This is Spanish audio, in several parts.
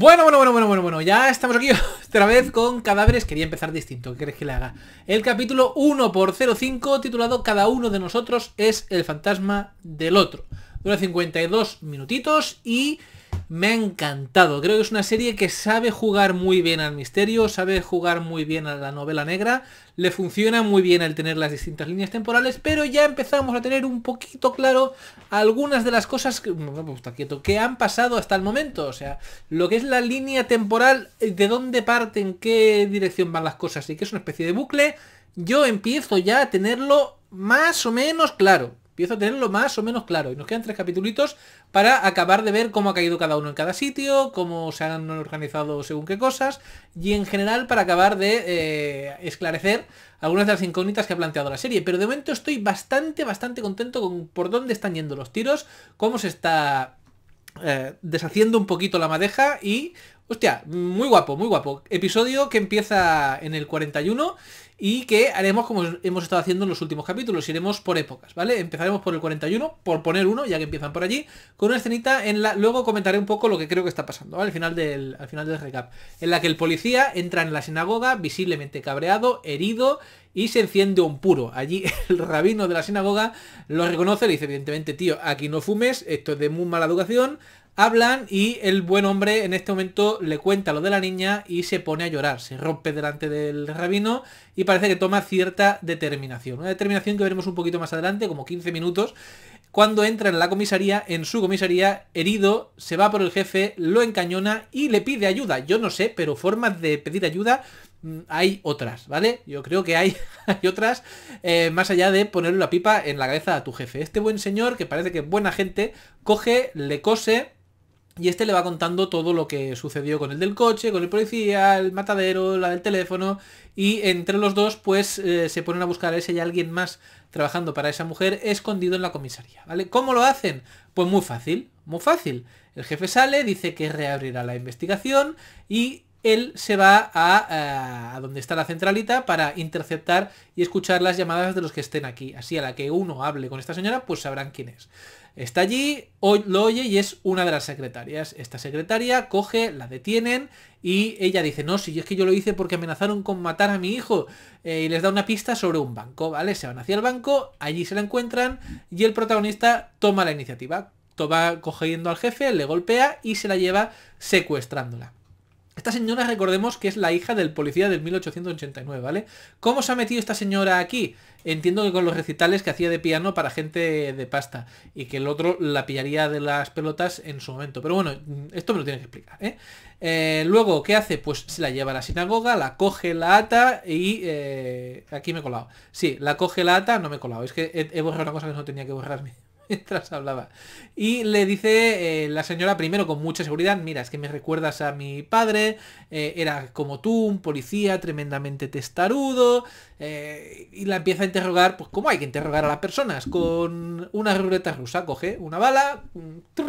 Bueno, bueno, bueno, bueno, bueno, bueno, ya estamos aquí otra vez con cadáveres. Quería empezar distinto, ¿qué crees que le haga? El capítulo 1 por 05 titulado Cada uno de nosotros es el fantasma del otro. Dura 52 minutitos y me ha encantado. Creo que es una serie que sabe jugar muy bien al misterio, sabe jugar muy bien a la novela negra, le funciona muy bien el tener las distintas líneas temporales, pero ya empezamos a tener un poquito claro algunas de las cosas que, pues han pasado hasta el momento. O sea, lo que es la línea temporal, de dónde parte, en qué dirección van las cosas y que es una especie de bucle, yo empiezo ya a tenerlo más o menos claro empiezo a tenerlo más o menos claro. Y nos quedan tres capitulitos para acabar de ver cómo ha caído cada uno en cada sitio, cómo se han organizado según qué cosas, y en general para acabar de eh, esclarecer algunas de las incógnitas que ha planteado la serie. Pero de momento estoy bastante, bastante contento con por dónde están yendo los tiros, cómo se está eh, deshaciendo un poquito la madeja y Hostia, muy guapo, muy guapo. Episodio que empieza en el 41 y que haremos como hemos estado haciendo en los últimos capítulos. Iremos por épocas, ¿vale? Empezaremos por el 41, por poner uno, ya que empiezan por allí, con una escenita en la... Luego comentaré un poco lo que creo que está pasando, ¿vale? Al final del, al final del recap. En la que el policía entra en la sinagoga, visiblemente cabreado, herido, y se enciende un puro. Allí el rabino de la sinagoga lo reconoce, le dice, evidentemente, tío, aquí no fumes, esto es de muy mala educación, Hablan y el buen hombre en este momento le cuenta lo de la niña y se pone a llorar, se rompe delante del rabino y parece que toma cierta determinación. Una determinación que veremos un poquito más adelante, como 15 minutos, cuando entra en la comisaría, en su comisaría, herido, se va por el jefe, lo encañona y le pide ayuda. Yo no sé, pero formas de pedir ayuda mm, hay otras, ¿vale? Yo creo que hay, hay otras eh, más allá de ponerle la pipa en la cabeza a tu jefe. Este buen señor, que parece que es buena gente, coge, le cose y este le va contando todo lo que sucedió con el del coche, con el policía, el matadero, la del teléfono. Y entre los dos, pues eh, se ponen a buscar a ese y a alguien más trabajando para esa mujer escondido en la comisaría. ¿Vale? ¿Cómo lo hacen? Pues muy fácil, muy fácil. El jefe sale, dice que reabrirá la investigación y él se va eh, a, donde está la centralita para interceptar y escuchar las llamadas de los que estén aquí. Así a la que uno hable con esta señora, pues sabrán quién es. Está allí, lo oye y es una de las secretarias. Esta secretaria coge, la detienen y ella dice, no, si es que yo lo hice porque amenazaron con matar a mi hijo. Eh, y les da una pista sobre un banco, ¿vale? Se van hacia el banco, allí se la encuentran y el protagonista toma la iniciativa. Toma cogiendo al jefe, le golpea y se la lleva secuestrándola. Esta señora, recordemos que es la hija del policía del 1889, ¿vale? ¿Cómo se ha metido esta señora aquí? Entiendo que con los recitales que hacía de piano para gente de pasta y que el otro la pillaría de las pelotas en su momento. Pero bueno, esto me lo tiene que explicar, ¿eh? eh luego, ¿qué hace? Pues se la lleva a la sinagoga, la coge, la ata y... Eh, aquí me he colado. Sí, la coge, la ata, no me he colado. Es que he borrado una cosa que no tenía que borrarme mientras hablaba. Y le dice eh, la señora primero con mucha seguridad, mira, es que me recuerdas a mi padre, eh, era como tú, un policía tremendamente testarudo, eh, y la empieza a interrogar, pues como hay que interrogar a las personas, con una ruleta rusa, coge una bala, mm,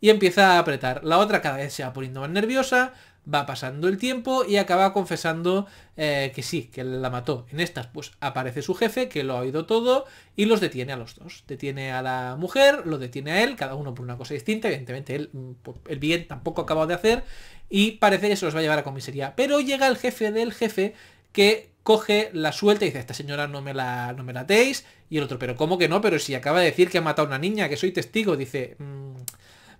y empieza a apretar. La otra cada vez se va poniendo más nerviosa, va pasando el tiempo y acaba confesando eh, que sí, que la mató. En estas, pues aparece su jefe, que lo ha oído todo, y los detiene a los dos. Detiene a la mujer, lo detiene a él, cada uno por una cosa distinta. Evidentemente, él, mm, el bien tampoco acaba de hacer, y parece que se los va a llevar a comisaría. Pero llega el jefe del jefe que coge la suelta y dice, esta señora no me la, no me la Y el otro, pero ¿cómo que no? Pero si acaba de decir que ha matado a una niña, que soy testigo, dice, mm,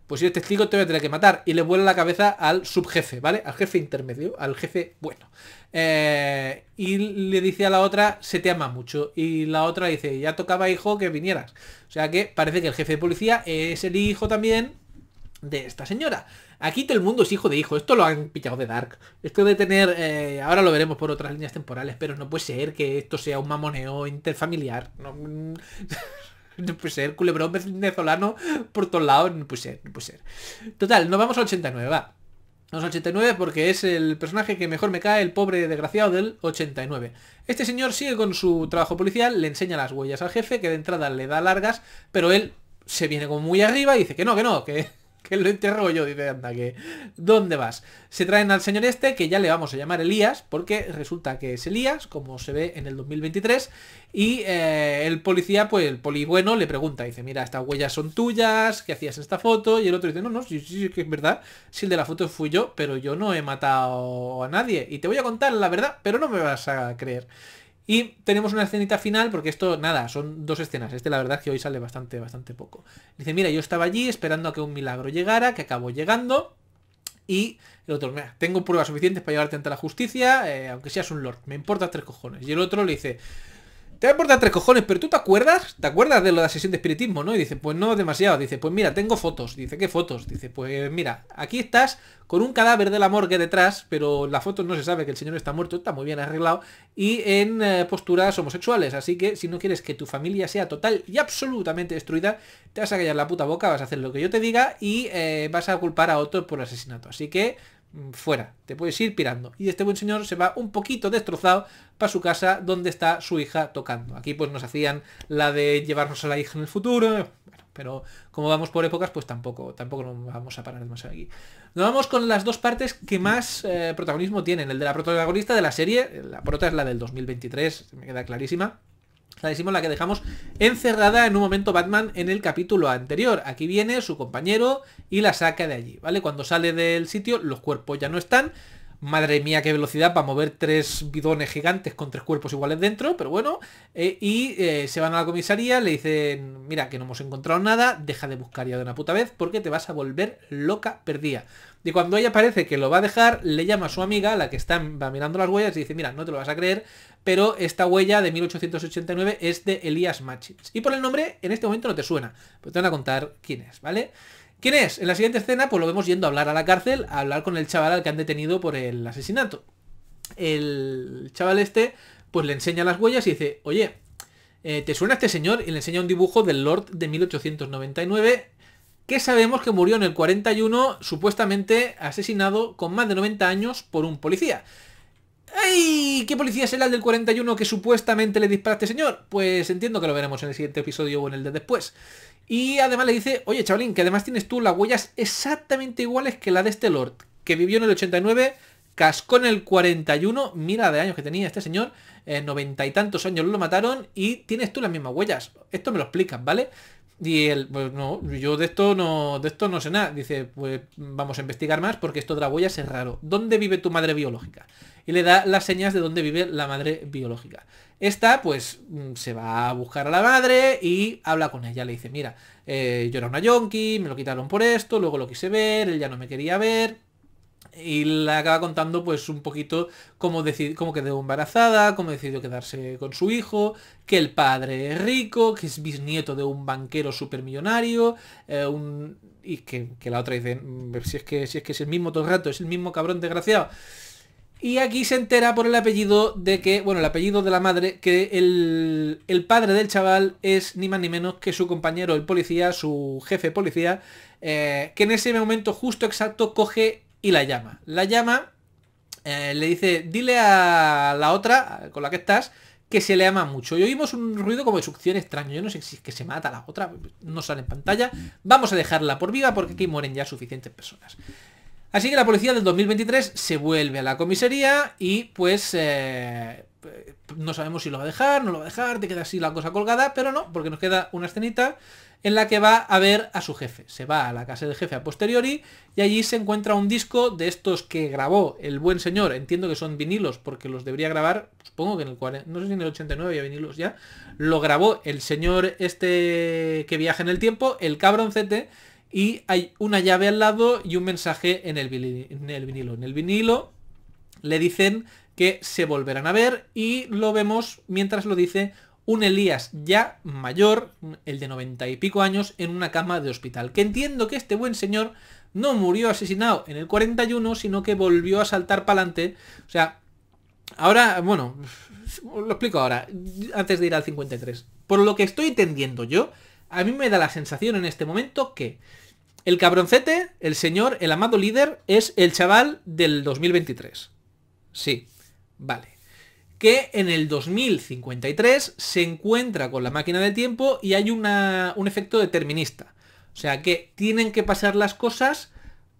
pues yo testigo te voy a tener que matar. Y le vuelve la cabeza al subjefe, ¿vale? Al jefe intermedio, al jefe bueno. Eh, y le dice a la otra, se te ama mucho. Y la otra dice, ya tocaba hijo que vinieras. O sea que parece que el jefe de policía es el hijo también de esta señora. Aquí todo el mundo es hijo de hijo. Esto lo han pillado de Dark. Esto de tener... Eh, ahora lo veremos por otras líneas temporales, pero no puede ser que esto sea un mamoneo interfamiliar. No... Mm. No puede ser, culebrón venezolano por todos lados, no puede ser, no puede ser. Total, nos vamos a 89, va. Vamos a 89 porque es el personaje que mejor me cae, el pobre desgraciado del 89. Este señor sigue con su trabajo policial, le enseña las huellas al jefe, que de entrada le da largas, pero él se viene como muy arriba y dice que no, que no, que que lo enterro yo, dice, anda, que... ¿Dónde vas? Se traen al señor este, que ya le vamos a llamar Elías, porque resulta que es Elías, como se ve en el 2023, y eh, el policía, pues el poli bueno, le pregunta, dice, mira, estas huellas son tuyas, ¿qué hacías en esta foto? Y el otro dice, no, no, sí, sí, sí, que es verdad, si el de la foto fui yo, pero yo no he matado a nadie, y te voy a contar la verdad, pero no me vas a creer. Y tenemos una escenita final, porque esto, nada, son dos escenas. Este la verdad que hoy sale bastante, bastante poco. Dice, mira, yo estaba allí esperando a que un milagro llegara, que acabó llegando. Y el otro, mira, tengo pruebas suficientes para llevarte ante la justicia, eh, aunque seas un lord, me importa tres cojones. Y el otro le dice, te va a importar tres cojones, pero ¿tú te acuerdas? ¿Te acuerdas de lo de la sesión de espiritismo, no? Y dice, pues no demasiado. Dice, pues mira, tengo fotos. Dice, ¿qué fotos? Dice, pues mira, aquí estás con un cadáver de la morgue detrás, pero la foto no se sabe que el señor está muerto, está muy bien arreglado, y en eh, posturas homosexuales. Así que si no quieres que tu familia sea total y absolutamente destruida, te vas a callar la puta boca, vas a hacer lo que yo te diga y eh, vas a culpar a otro por el asesinato. Así que Mm, fuera, te puedes ir pirando. Y este buen señor se va un poquito destrozado para su casa donde está su hija tocando. Aquí pues nos hacían la de llevarnos a la hija en el futuro, pero como vamos por épocas, pues tampoco, tampoco nos vamos a parar demasiado aquí. Nos vamos con las dos partes que más eh, protagonismo tienen. El de la protagonista de la serie, la prota es la del 2023, me queda clarísima. La decimos la que dejamos encerrada en un momento Batman en el capítulo anterior. Aquí viene su compañero y la saca de allí, ¿vale? Cuando sale del sitio, los cuerpos ya no están. Madre mía, qué velocidad para mover tres bidones gigantes con tres cuerpos iguales dentro, pero bueno. Eh, y eh, se van a la comisaría, le dicen, mira, que no hemos encontrado nada, deja de buscar ya de una puta vez porque te vas a volver loca perdida. Y cuando ella parece que lo va a dejar, le llama a su amiga, la que está mirando las huellas, y dice, mira, no te lo vas a creer, pero esta huella de 1889 es de Elias Machins. Y por el nombre, en este momento no te suena, pero te van a contar quién es, ¿vale? ¿Quién es? En la siguiente escena, pues lo vemos yendo a hablar a la cárcel, a hablar con el chaval al que han detenido por el asesinato. El chaval este, pues le enseña las huellas y dice, oye, eh, ¿te suena este señor? Y le enseña un dibujo del Lord de 1899 que sabemos que murió en el 41 supuestamente asesinado con más de 90 años por un policía. ¡Ay! ¿Qué policía es el del 41 que supuestamente le dispara a este señor? Pues entiendo que lo veremos en el siguiente episodio o en el de después. Y además le dice, oye chavalín, que además tienes tú las huellas exactamente iguales que la de este Lord, que vivió en el 89, cascó en el 41, mira de años que tenía este señor, noventa y tantos años lo mataron y tienes tú las mismas huellas. Esto me lo explicas, ¿vale? Y él, pues no, yo de esto no, de esto no sé nada. Dice, pues vamos a investigar más porque esto de las huellas es raro. ¿Dónde vive tu madre biológica? y le da las señas de dónde vive la madre biológica. Esta pues mm, se va a buscar a la madre y habla con ella, le dice, mira, eh, yo era una yonki, me lo quitaron por esto, luego lo quise ver, él ya no me quería ver, y le acaba contando pues un poquito cómo, cómo quedó embarazada, cómo decidió quedarse con su hijo, que el padre es rico, que es bisnieto de un banquero supermillonario, eh, y que, la otra dice, mm, si es que si es que es el mismo todo el rato, es el mismo cabrón desgraciado. Y aquí se entera por el apellido de que, bueno, el apellido de la madre, que el, el padre del chaval es ni más ni menos que su compañero, el policía, su jefe policía, eh, que en ese momento justo exacto coge y la llama. La llama, eh, le dice, dile a la otra, con la que estás, que se le ama mucho. Y oímos un ruido como de succión extraño. Yo no sé si es que se mata la otra, no sale en pantalla. Vamos a dejarla por viva porque aquí mueren ya suficientes personas. Así que la policía del 2023 se vuelve a la comisaría y pues eh, no sabemos si lo va a dejar, no lo va a dejar, te queda así la cosa colgada, pero no, porque nos queda una escenita en la que va a ver a su jefe. Se va a la casa del jefe a posteriori y allí se encuentra un disco de estos que grabó el buen señor. Entiendo que son vinilos porque los debería grabar, supongo que en el no sé si en el 89 había vinilos ya. Lo grabó el señor este que viaja en el tiempo, el cabroncete y hay una llave al lado y un mensaje en el, en el vinilo. En el vinilo le dicen que se volverán a ver y lo vemos mientras lo dice un Elías ya mayor, el de noventa y pico años, en una cama de hospital. Que entiendo que este buen señor no murió asesinado en el 41, sino que volvió a saltar para adelante. O sea, ahora, bueno, lo explico ahora, antes de ir al 53. Por lo que estoy entendiendo yo, a mí me da la sensación en este momento que el cabroncete, el señor, el amado líder, es el chaval del 2023. Sí, vale. Que en el 2053 se encuentra con la máquina del tiempo y hay un efecto determinista. O sea que tienen que pasar las cosas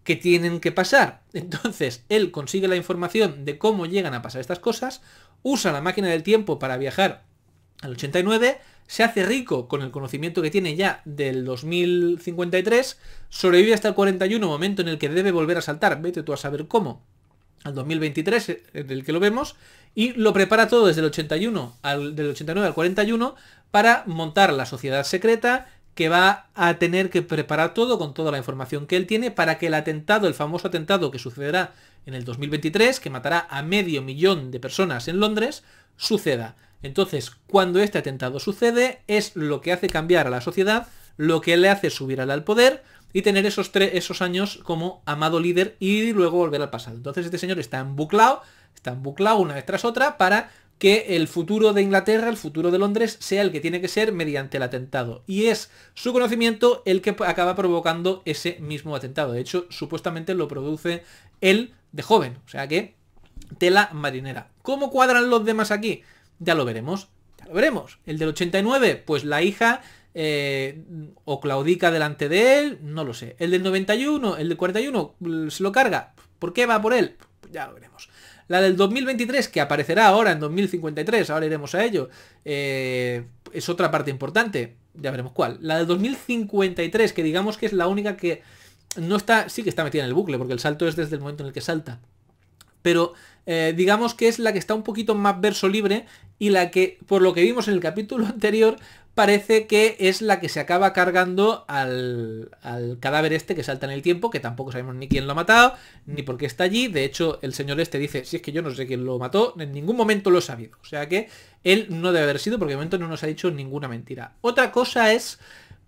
que tienen que pasar. Entonces, él consigue la información de cómo llegan a pasar estas cosas, usa la máquina del tiempo para viajar al 89, se hace rico con el conocimiento que tiene ya del 2053, sobrevive hasta el 41, momento en el que debe volver a saltar, vete tú a saber cómo, al 2023, en el que lo vemos, y lo prepara todo desde el 81 del 89 al 41 para montar la sociedad secreta que va a tener que preparar todo con toda la información que él tiene para que el atentado, el famoso atentado que sucederá en el 2023, que matará a medio millón de personas en Londres, suceda. Entonces, cuando este atentado sucede, es lo que hace cambiar a la sociedad, lo que le hace subir al poder y tener esos, tres, esos años como amado líder y luego volver al pasado. Entonces este señor está embuclado, está embuclado una vez tras otra para que el futuro de Inglaterra, el futuro de Londres, sea el que tiene que ser mediante el atentado. Y es su conocimiento el que acaba provocando ese mismo atentado. De hecho, supuestamente lo produce él de joven. O sea que, tela marinera. ¿Cómo cuadran los demás aquí? Ya lo veremos. Ya lo veremos. El del 89, pues la hija eh, o claudica delante de él, no lo sé. El del 91, el del 41, mm, se lo carga. ¿Por qué va por él? Pues ya lo veremos. La del 2023, que aparecerá ahora en 2053, ahora iremos a ello, eh, es otra parte importante. Ya veremos cuál. La del 2053, que digamos que es la única que no está, sí que está metida en el bucle, porque el salto es desde el momento en el que salta pero eh, digamos que es la que está un poquito más verso libre y la que, por lo que vimos en el capítulo anterior, parece que es la que se acaba cargando al, cadáver este que salta en el tiempo, que tampoco sabemos ni quién lo ha matado, ni por qué está allí. De hecho, el señor este dice, si es que yo no sé quién lo mató, en ningún momento lo he sabido. O sea que él no debe haber sido, porque de momento no nos ha dicho ninguna mentira. Otra cosa es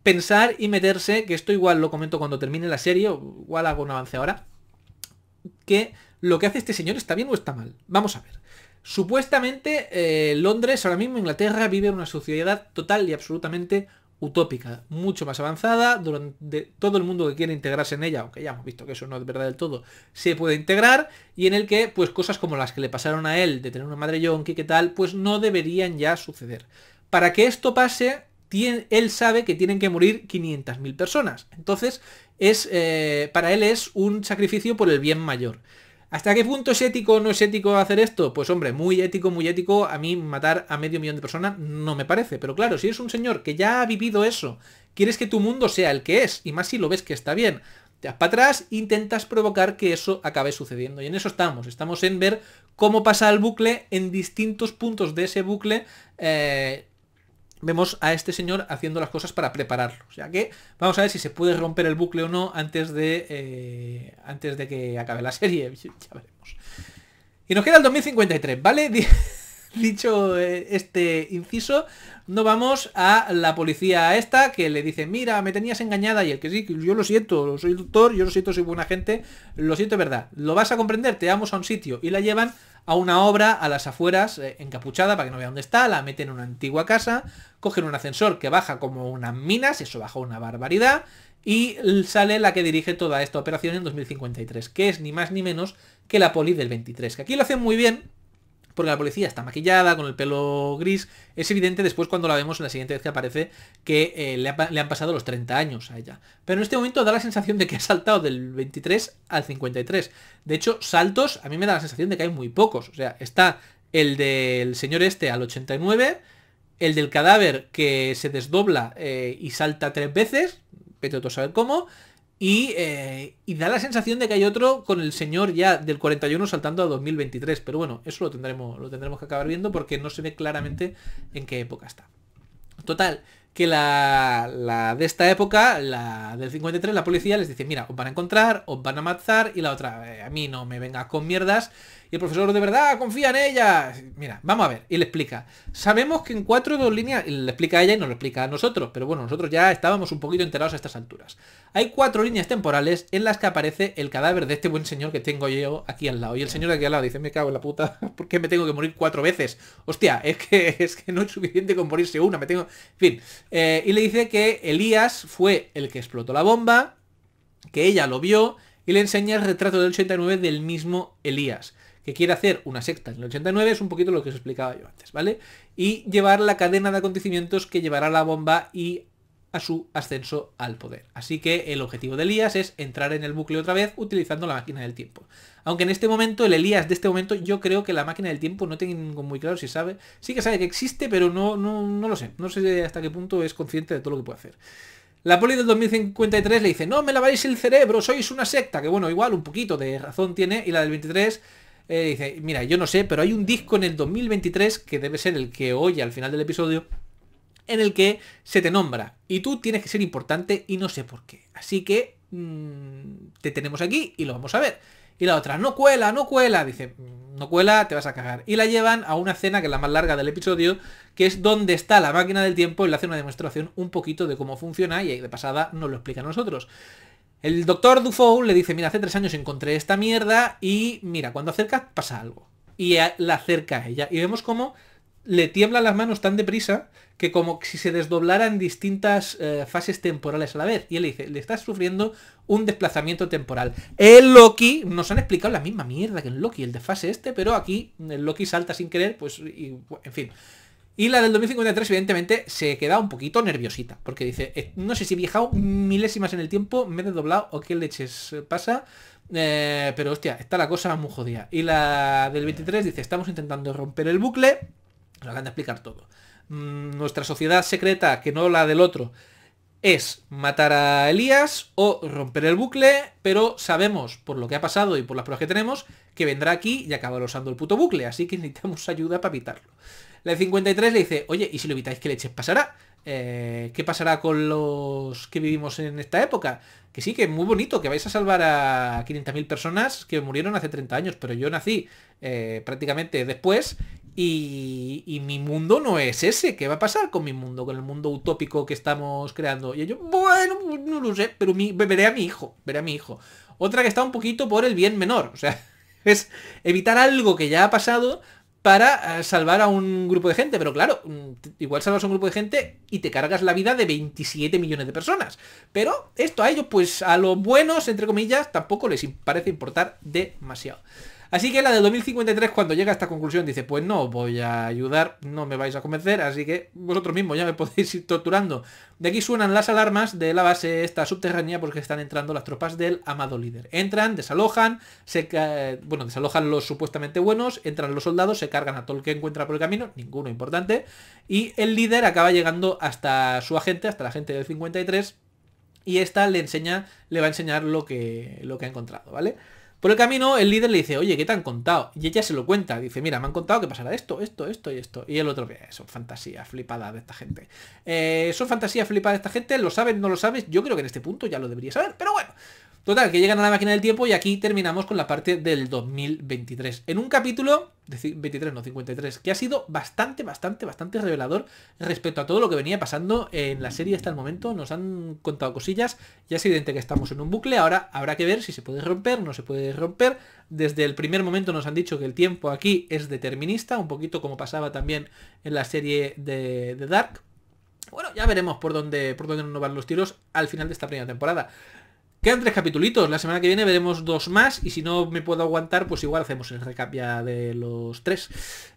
pensar y meterse, que esto igual lo comento cuando termine la serie, igual hago un avance ahora, que lo que hace este señor está bien o está mal. Vamos a ver. Supuestamente eh, Londres, ahora mismo Inglaterra, vive una sociedad total y absolutamente utópica, mucho más avanzada, donde todo el mundo que quiere integrarse en ella, aunque ya hemos visto que eso no es verdad del todo, se puede integrar y en el que pues cosas como las que le pasaron a él de tener una madre y que tal, pues no deberían ya suceder. Para que esto pase, él sabe que tienen que morir 500.000 personas. Entonces, es, eh, para él es un sacrificio por el bien mayor. ¿Hasta qué punto es ético o no es ético hacer esto? Pues hombre, muy ético, muy ético. A mí matar a medio millón de personas no me parece. Pero claro, si eres un señor que ya ha vivido eso, quieres que tu mundo sea el que es, y más si lo ves que está bien, te vas para atrás, intentas provocar que eso acabe sucediendo. Y en eso estamos. Estamos en ver cómo pasa el bucle en distintos puntos de ese bucle. Eh, vemos a este señor haciendo las cosas para prepararlo. O sea que vamos a ver si se puede romper el bucle o no antes de, eh, antes de que acabe la serie. Ya veremos. Y nos queda el 2053, ¿vale? Dicho eh, este inciso, no vamos a la policía esta que le dice, mira, me tenías engañada y el que sí, yo lo siento, soy doctor, yo lo siento, soy buena gente, lo siento, verdad. Lo vas a comprender, te vamos a un sitio y la llevan a una obra a las afueras, eh, encapuchada, para que no vea dónde está, la meten en una antigua casa, cogen un ascensor que baja como unas minas, eso baja una barbaridad, y sale la que dirige toda esta operación en 2053, que es ni más ni menos que la poli del 23, que aquí lo hacen muy bien, porque la policía está maquillada, con el pelo gris. Es evidente después cuando la vemos en la siguiente vez que aparece que eh, le, han pasado los 30 años a ella. Pero en este momento da la sensación de que ha saltado del 23 al 53. De hecho, saltos a mí me da la sensación de que hay muy pocos. O sea, está el del señor este al 89, el del cadáver que se desdobla eh, y salta tres veces, pero tú saber cómo, eh, y, da la sensación de que hay otro con el señor ya del 41 saltando a 2023. Pero bueno, eso lo tendremos, lo tendremos que acabar viendo porque no se ve claramente en qué época está. Total, que la, de esta época, la del 53, la policía les dice, mira, os van a encontrar, os van a matar y la otra, eh, a mí no me venga con mierdas, y el profesor de verdad confía en ella. Mira, vamos a ver. Y le explica. Sabemos que en cuatro dos líneas, y le explica a ella y nos lo explica a nosotros, pero bueno, nosotros ya estábamos un poquito enterados a estas alturas. Hay cuatro líneas temporales en las que aparece el cadáver de este buen señor que tengo yo aquí al lado. Y el señor de aquí al lado dice, me cago en la puta, ¿por qué me tengo que morir cuatro veces? Hostia, es que, es que no es suficiente con morirse una, me tengo... En fin. Eh, y le dice que Elías fue el que explotó la bomba, que ella lo vio y le enseña el retrato del 89 del mismo Elías que quiere hacer una secta en el 89 es un poquito lo que os explicaba yo antes, ¿vale? Y llevar la cadena de acontecimientos que llevará a la bomba y a su ascenso al poder. Así que el objetivo de Elías es entrar en el bucle otra vez utilizando la máquina del tiempo. Aunque en este momento, el Elías de este momento, yo creo que la máquina del tiempo no tiene ningún muy claro si sabe. Sí que sabe que existe, pero no, no, no lo sé. No sé hasta qué punto es consciente de todo lo que puede hacer. La poli del 2053 le dice, no me laváis el cerebro, sois una secta, que bueno, igual un poquito de razón tiene, y la del 23 eh, dice, mira, yo no sé, pero hay un disco en el 2023, que debe ser el que oye al final del episodio, en el que se te nombra. Y tú tienes que ser importante y no sé por qué. Así que mm, te tenemos aquí y lo vamos a ver. Y la otra, no cuela, no cuela, dice, mm, no cuela, te vas a cagar. Y la llevan a una cena que es la más larga del episodio, que es donde está la máquina del tiempo y le hace una demostración un poquito de cómo funciona y de pasada nos lo explica a nosotros. El doctor Dufour le dice, mira, hace tres años encontré esta mierda y mira, cuando acerca pasa algo. Y la acerca a ella. Y vemos como le tiemblan las manos tan deprisa que como si se desdoblaran distintas eh, fases temporales a la vez. Y él le dice, le estás sufriendo un desplazamiento temporal. El Loki, nos han explicado la misma mierda que el Loki, el de fase este, pero aquí el Loki salta sin querer, pues, y, en fin. Y la del 2053, evidentemente, se queda un poquito nerviosita, porque dice, eh, no sé si he viajado milésimas en el tiempo, me he doblado o qué leches pasa, eh, pero hostia, está la cosa muy jodida. Y la del 23 dice, estamos intentando romper el bucle, nos acaban de explicar todo. Mm, nuestra sociedad secreta, que no la del otro, es matar a Elías o romper el bucle, pero sabemos por lo que ha pasado y por las pruebas que tenemos que vendrá aquí y acabará usando el puto bucle, así que necesitamos ayuda para evitarlo. La de 53 le dice, oye, ¿y si lo evitáis qué leches pasará? Eh, ¿Qué pasará con los que vivimos en esta época? Que sí, que es muy bonito, que vais a salvar a 500.000 personas que murieron hace 30 años, pero yo nací eh, prácticamente después y, mi mundo no es ese. ¿Qué va a pasar con mi mundo, con el mundo utópico que estamos creando? Y yo, bueno, no lo sé, pero veré a mi hijo, veré a mi hijo. Otra que está un poquito por el bien menor, o sea, es evitar algo que ya ha pasado para eh, salvar a un grupo de gente. Pero claro, mm, igual salvas a un grupo de gente y te cargas la vida de 27 millones de personas. Pero esto a ellos, pues a los buenos, entre comillas, tampoco les parece importar demasiado. Así que la del 2053, cuando llega a esta conclusión, dice, pues no, voy a ayudar, no me vais a convencer, así que vosotros mismos ya me podéis ir torturando. De aquí suenan las alarmas de la base esta subterránea porque están entrando las tropas del amado líder. Entran, desalojan, se bueno, desalojan los supuestamente buenos, entran los soldados, se cargan a todo el que encuentra por el camino, ninguno importante, y el líder acaba llegando hasta su agente, hasta la gente del 53, y esta le enseña, le va a enseñar lo que, lo que ha encontrado, ¿vale? Por el camino, el líder le dice, oye, ¿qué te han contado? Y ella se lo cuenta. Dice, mira, me han contado que pasará esto, esto, esto y esto. Y el otro, son fantasías flipadas de esta gente. Eh, son fantasías flipadas de esta gente, lo sabes, no lo sabes. Yo creo que en este punto ya lo debería saber, pero bueno. Total, que llegan a la máquina del tiempo y aquí terminamos con la parte del 2023. En un capítulo, 23 no, 53, que ha sido bastante, bastante, bastante revelador respecto a todo lo que venía pasando en la serie hasta el momento. Nos han contado cosillas, ya es evidente que estamos en un bucle, ahora habrá que ver si se puede romper, no se puede romper. Desde el primer momento nos han dicho que el tiempo aquí es determinista, un poquito como pasaba también en la serie de, Dark. Bueno, ya veremos por dónde, por dónde nos van los tiros al final de esta primera temporada. Quedan tres capitulitos, la semana que viene veremos dos más y si no me puedo aguantar, pues igual hacemos el recap ya de los tres.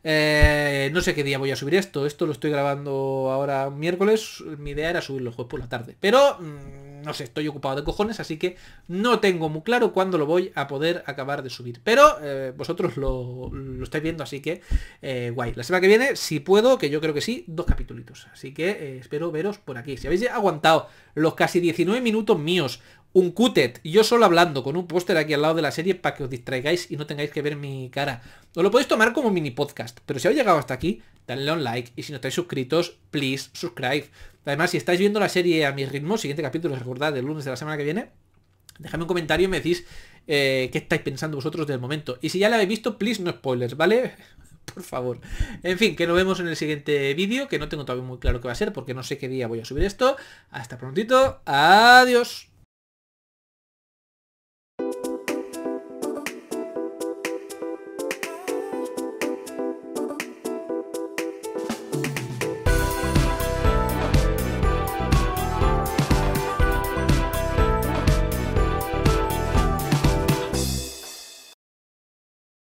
Eh, no sé qué día voy a subir esto, esto lo estoy grabando ahora miércoles, mi idea era subirlo jueves por la tarde, pero... Mm, no sé, estoy ocupado de cojones, así que no tengo muy claro cuándo lo voy a poder acabar de subir. Pero eh, vosotros lo, estáis viendo, así que eh, guay. La semana que viene, si puedo, que yo creo que sí, dos capítulos. Así que eh, espero veros por aquí. Si habéis aguantado los casi 19 minutos míos, un cutet, yo solo hablando con un póster aquí al lado de la serie para que os distraigáis y no tengáis que ver mi cara. Os lo podéis tomar como mini podcast, pero si habéis llegado hasta aquí, dadle un like y si no estáis suscritos, please subscribe. Además, si estáis viendo la serie a mi ritmo, siguiente capítulo, recordad, el lunes de la semana que viene, dejadme un comentario y me decís eh, qué estáis pensando vosotros del momento. Y si ya la habéis visto, please no spoilers, ¿vale? Por favor. En fin, que nos vemos en el siguiente vídeo, que no tengo todavía muy claro qué va a ser, porque no sé qué día voy a subir esto. Hasta prontito. Adiós.